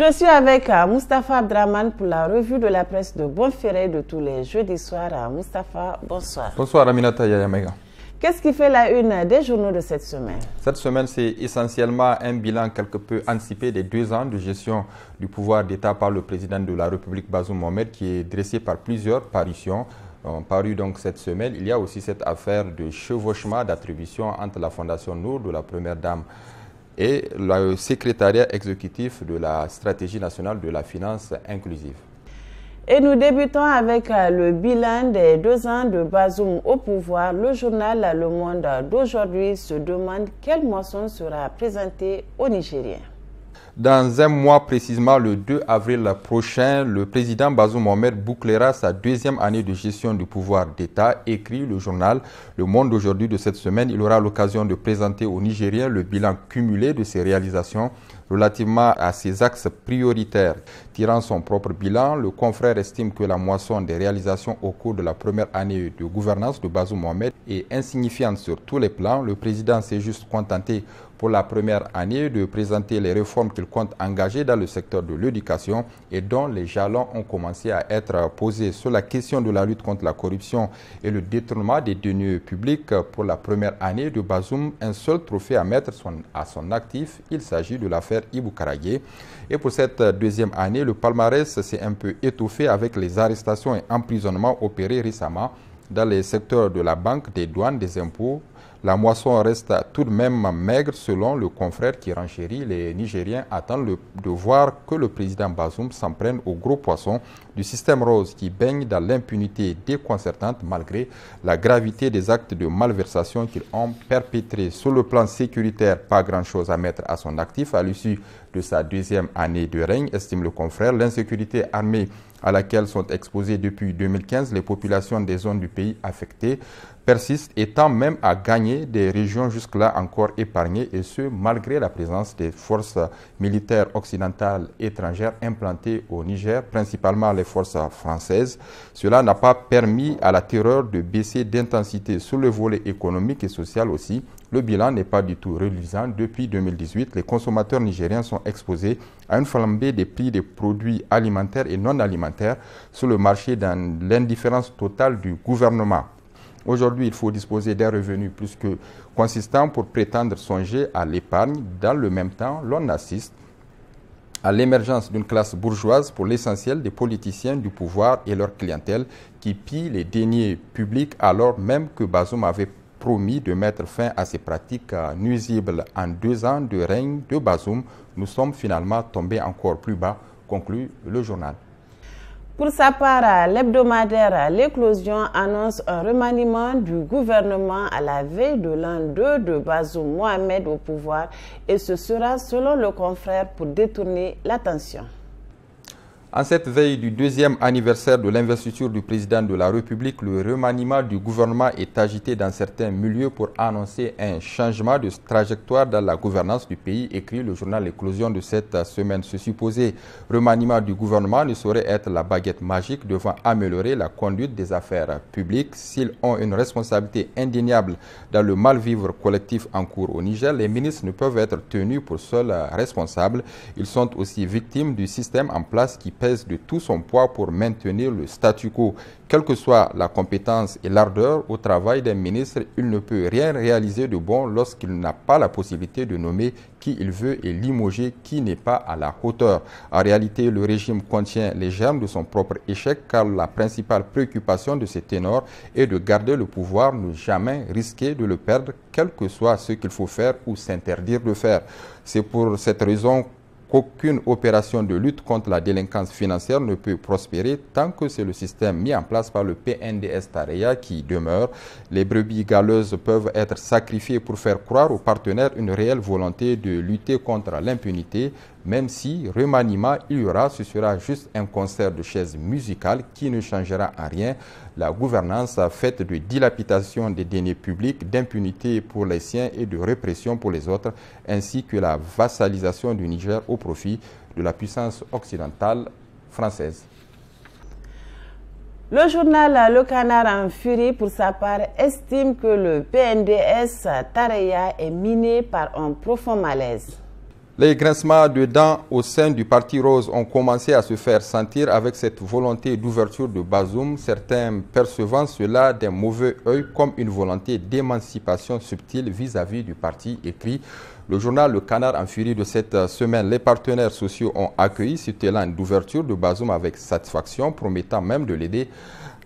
Je suis avec euh, Moustapha Abdraman pour la revue de la presse de Bonferré de tous les jeudis soirs. Euh, Mustapha, bonsoir. Bonsoir Aminata Yayamega. Qu'est-ce qui fait la une des journaux de cette semaine Cette semaine, c'est essentiellement un bilan quelque peu anticipé des deux ans de gestion du pouvoir d'État par le président de la République, Bazoum Mohamed, qui est dressé par plusieurs parutions euh, paru donc cette semaine. Il y a aussi cette affaire de chevauchement d'attribution entre la Fondation Nour de la Première Dame et le secrétariat exécutif de la stratégie nationale de la finance inclusive. Et nous débutons avec euh, le bilan des deux ans de Bazoum au pouvoir. Le journal Le Monde d'aujourd'hui se demande quelle moisson sera présentée aux Nigériens. Dans un mois précisément, le 2 avril prochain, le président Bazoum Mohamed bouclera sa deuxième année de gestion du pouvoir d'État, écrit le journal Le Monde aujourd'hui de cette semaine. Il aura l'occasion de présenter aux Nigériens le bilan cumulé de ses réalisations relativement à ses axes prioritaires. Tirant son propre bilan, le confrère estime que la moisson des réalisations au cours de la première année de gouvernance de Bazoum Mohamed est insignifiante sur tous les plans. Le président s'est juste contenté pour la première année de présenter les réformes qu'il compte engager dans le secteur de l'éducation et dont les jalons ont commencé à être posés sur la question de la lutte contre la corruption et le détournement des deniers publics. Pour la première année de Bazoum, un seul trophée à mettre à son actif, il s'agit de l'affaire Ibu Et pour cette deuxième année, le palmarès s'est un peu étouffé avec les arrestations et emprisonnements opérés récemment dans les secteurs de la banque, des douanes, des impôts, la moisson reste tout de même maigre selon le confrère qui renchérit. Les Nigériens attendent de voir que le président Bazoum s'en prenne au gros poisson du système rose qui baigne dans l'impunité déconcertante malgré la gravité des actes de malversation qu'ils ont perpétrés. Sur le plan sécuritaire, pas grand-chose à mettre à son actif à l'issue de sa deuxième année de règne, estime le confrère. L'insécurité armée à laquelle sont exposées depuis 2015 les populations des zones du pays affectées persistent, et tend même à gagner des régions jusque-là encore épargnées, et ce, malgré la présence des forces militaires occidentales étrangères implantées au Niger, principalement les forces françaises. Cela n'a pas permis à la terreur de baisser d'intensité sur le volet économique et social aussi, le bilan n'est pas du tout reluisant. Depuis 2018, les consommateurs nigériens sont exposés à une flambée des prix des produits alimentaires et non alimentaires sur le marché dans l'indifférence totale du gouvernement. Aujourd'hui, il faut disposer d'un revenu plus que consistant pour prétendre songer à l'épargne. Dans le même temps, l'on assiste à l'émergence d'une classe bourgeoise pour l'essentiel des politiciens du pouvoir et leur clientèle qui pillent les deniers publics alors même que Bazoum avait promis de mettre fin à ces pratiques euh, nuisibles en deux ans de règne de Bazoum. Nous sommes finalement tombés encore plus bas, conclut le journal. Pour sa part, l'hebdomadaire L'éclosion annonce un remaniement du gouvernement à la veille de l'un d'eux de Bazoum Mohamed au pouvoir et ce sera selon le confrère pour détourner l'attention. En cette veille du deuxième anniversaire de l'investiture du président de la République, le remaniement du gouvernement est agité dans certains milieux pour annoncer un changement de trajectoire dans la gouvernance du pays, écrit le journal Éclosion de cette semaine. Ce supposé remaniement du gouvernement ne saurait être la baguette magique devant améliorer la conduite des affaires publiques. S'ils ont une responsabilité indéniable dans le mal-vivre collectif en cours au Niger, les ministres ne peuvent être tenus pour seuls responsables. Ils sont aussi victimes du système en place qui pèse de tout son poids pour maintenir le statu quo. Quelle que soit la compétence et l'ardeur au travail d'un ministre, il ne peut rien réaliser de bon lorsqu'il n'a pas la possibilité de nommer qui il veut et limoger qui n'est pas à la hauteur. En réalité, le régime contient les germes de son propre échec car la principale préoccupation de ces ténors est de garder le pouvoir, ne jamais risquer de le perdre, quel que soit ce qu'il faut faire ou s'interdire de faire. C'est pour cette raison qu'aucune opération de lutte contre la délinquance financière ne peut prospérer tant que c'est le système mis en place par le PNDS Tareya qui demeure. Les brebis galeuses peuvent être sacrifiées pour faire croire aux partenaires une réelle volonté de lutter contre l'impunité, même si remaniement il y aura, ce sera juste un concert de chaises musicales qui ne changera à rien la gouvernance faite de dilapidation des deniers publics, d'impunité pour les siens et de répression pour les autres, ainsi que la vassalisation du Niger au profit de la puissance occidentale française. Le journal Le Canard en furie, pour sa part, estime que le PNDS Tareya est miné par un profond malaise. Les grincements de dents au sein du Parti Rose ont commencé à se faire sentir avec cette volonté d'ouverture de Bazoum, certains percevant cela d'un mauvais œil comme une volonté d'émancipation subtile vis-à-vis du parti, écrit le journal Le Canard en furie de cette semaine. Les partenaires sociaux ont accueilli cette élan d'ouverture de Bazoum avec satisfaction, promettant même de l'aider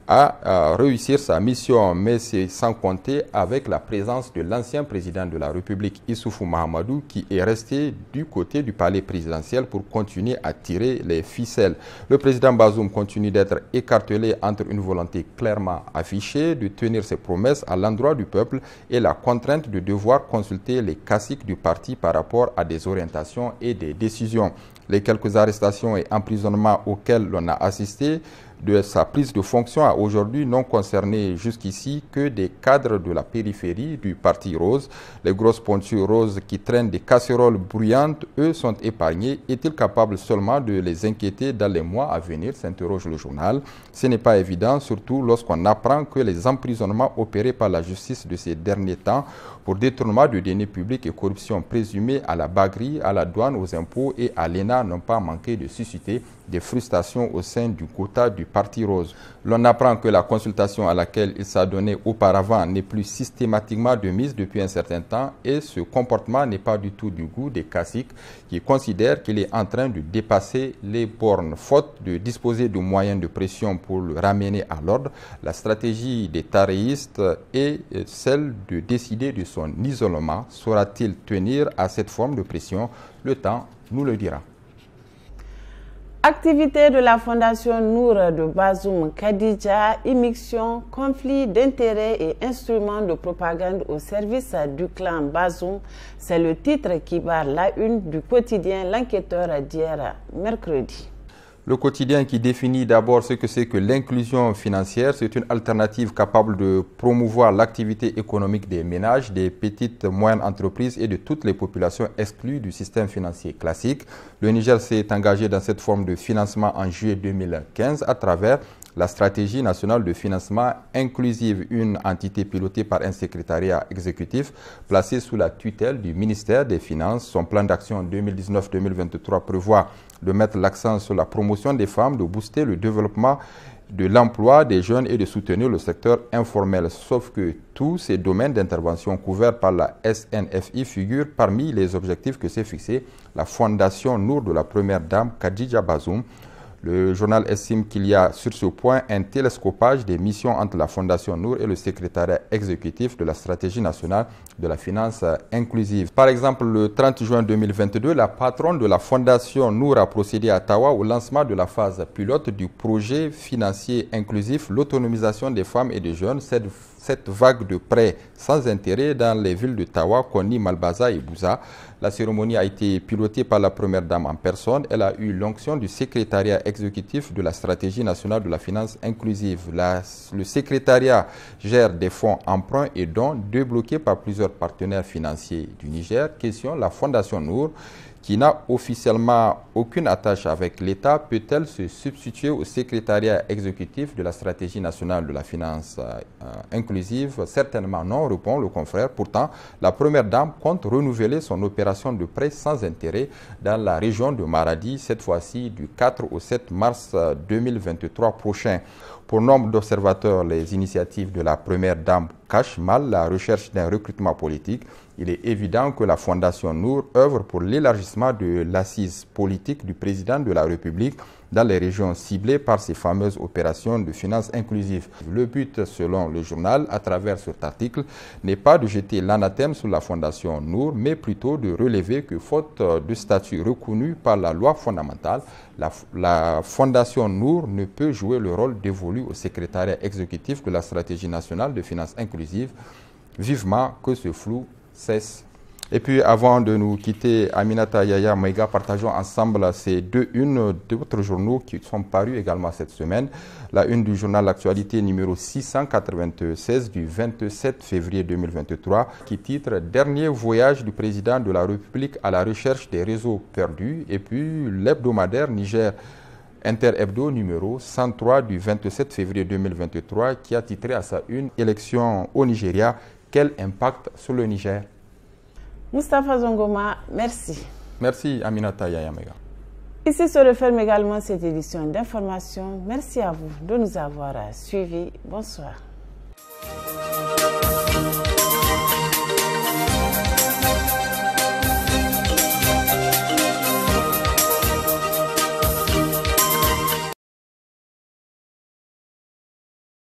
à, réussir sa mission, mais c'est sans compter avec la présence de l'ancien président de la République, Issoufou Mahamadou, qui est resté du côté du palais présidentiel pour continuer à tirer les ficelles. Le président Bazoum continue d'être écartelé entre une volonté clairement affichée de tenir ses promesses à l'endroit du peuple et la contrainte de devoir consulter les caciques du parti par rapport à des orientations et des décisions. Les quelques arrestations et emprisonnements auxquels l'on a assisté de sa prise de fonction a aujourd'hui non concerné jusqu'ici que des cadres de la périphérie du Parti rose. Les grosses pointures roses qui traînent des casseroles bruyantes, eux, sont épargnés. Est-il capable seulement de les inquiéter dans les mois à venir s'interroge le journal. Ce n'est pas évident, surtout lorsqu'on apprend que les emprisonnements opérés par la justice de ces derniers temps pour détournement de données publics et corruption présumée à la baguerie, à la douane, aux impôts et à l'ENA n'ont pas manqué de susciter des frustrations au sein du quota du Parti Rose. L'on apprend que la consultation à laquelle il donné auparavant n'est plus systématiquement de mise depuis un certain temps et ce comportement n'est pas du tout du goût des caciques qui considèrent qu'il est en train de dépasser les bornes. Faute de disposer de moyens de pression pour le ramener à l'ordre, la stratégie des taréistes est celle de décider de son isolement. Saura-t-il tenir à cette forme de pression Le temps nous le dira. Activité de la Fondation Nour de Bazoum Khadija, immixtion, conflit d'intérêts et instruments de propagande au service du clan Bazoum, c'est le titre qui barre la une du quotidien L'enquêteur d'hier mercredi. Le quotidien qui définit d'abord ce que c'est que l'inclusion financière, c'est une alternative capable de promouvoir l'activité économique des ménages, des petites et moyennes entreprises et de toutes les populations exclues du système financier classique. Le Niger s'est engagé dans cette forme de financement en juillet 2015 à travers la stratégie nationale de financement inclusive, une entité pilotée par un secrétariat exécutif placé sous la tutelle du ministère des Finances. Son plan d'action 2019-2023 prévoit de mettre l'accent sur la promotion des femmes, de booster le développement de l'emploi des jeunes et de soutenir le secteur informel. Sauf que tous ces domaines d'intervention couverts par la SNFI figurent parmi les objectifs que s'est fixé la fondation Nour de la Première Dame Khadija Bazoum le journal estime qu'il y a sur ce point un télescopage des missions entre la Fondation Nour et le secrétariat exécutif de la stratégie nationale de la finance inclusive. Par exemple, le 30 juin 2022, la patronne de la Fondation Nour a procédé à Tawa au lancement de la phase pilote du projet financier inclusif L'autonomisation des femmes et des jeunes, cette cette vague de prêts sans intérêt dans les villes de Tawa, Koni, Malbaza et Bouza. La cérémonie a été pilotée par la première dame en personne. Elle a eu l'onction du secrétariat exécutif exécutif de la stratégie nationale de la finance inclusive. le secrétariat gère des fonds emprunts et dons débloqués par plusieurs partenaires financiers du Niger. Question, la Fondation Nour qui n'a officiellement aucune attache avec l'État, peut-elle se substituer au secrétariat exécutif de la stratégie nationale de la finance euh, inclusive Certainement non, répond le confrère. Pourtant, la première dame compte renouveler son opération de prêt sans intérêt dans la région de Maradi, cette fois-ci du 4 au 7 mars 2023 euh, prochain. Pour nombre d'observateurs, les initiatives de la première dame mal la recherche d'un recrutement politique. Il est évident que la Fondation Nour œuvre pour l'élargissement de l'assise politique du président de la République dans les régions ciblées par ces fameuses opérations de finances inclusives. Le but, selon le journal, à travers cet article, n'est pas de jeter l'anathème sur la Fondation Nour, mais plutôt de relever que, faute de statut reconnu par la loi fondamentale, la, Fondation Nour ne peut jouer le rôle dévolu au secrétariat exécutif de la stratégie nationale de finances inclusives. Vivement que ce flou cesse et puis avant de nous quitter, Aminata Yaya Maïga, partageons ensemble ces deux unes d'autres journaux qui sont parus également cette semaine. La une du journal L'actualité numéro 696 du 27 février 2023 qui titre Dernier voyage du président de la République à la recherche des réseaux perdus et puis l'hebdomadaire Niger. Interhebdo numéro 103 du 27 février 2023 qui a titré à sa une Élection au Nigeria, quel impact sur le Niger Mustapha Zongoma, merci. Merci Aminata Yayamega. Ici se referme également cette édition d'information. Merci à vous de nous avoir suivis. Bonsoir.